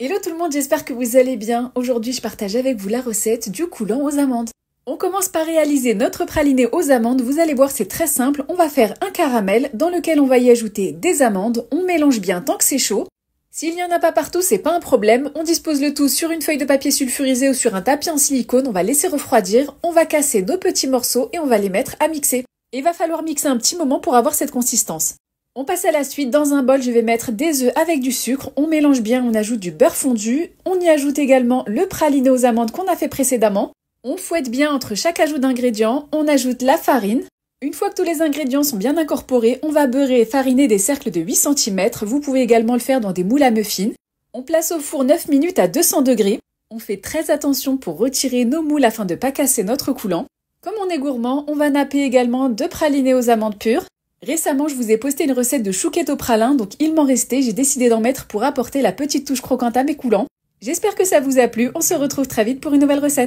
Hello tout le monde, j'espère que vous allez bien. Aujourd'hui, je partage avec vous la recette du coulant aux amandes. On commence par réaliser notre praliné aux amandes. Vous allez voir, c'est très simple. On va faire un caramel dans lequel on va y ajouter des amandes. On mélange bien tant que c'est chaud. S'il n'y en a pas partout, c'est pas un problème. On dispose le tout sur une feuille de papier sulfurisé ou sur un tapis en silicone. On va laisser refroidir. On va casser nos petits morceaux et on va les mettre à mixer. il va falloir mixer un petit moment pour avoir cette consistance. On passe à la suite. Dans un bol, je vais mettre des œufs avec du sucre. On mélange bien, on ajoute du beurre fondu. On y ajoute également le praliné aux amandes qu'on a fait précédemment. On fouette bien entre chaque ajout d'ingrédients. On ajoute la farine. Une fois que tous les ingrédients sont bien incorporés, on va beurrer et fariner des cercles de 8 cm. Vous pouvez également le faire dans des moules à muffins. On place au four 9 minutes à 200 degrés. On fait très attention pour retirer nos moules afin de ne pas casser notre coulant. Comme on est gourmand, on va napper également de praliné aux amandes pures. Récemment, je vous ai posté une recette de chouquette au pralin, donc il m'en restait, j'ai décidé d'en mettre pour apporter la petite touche croquante à mes coulants. J'espère que ça vous a plu, on se retrouve très vite pour une nouvelle recette.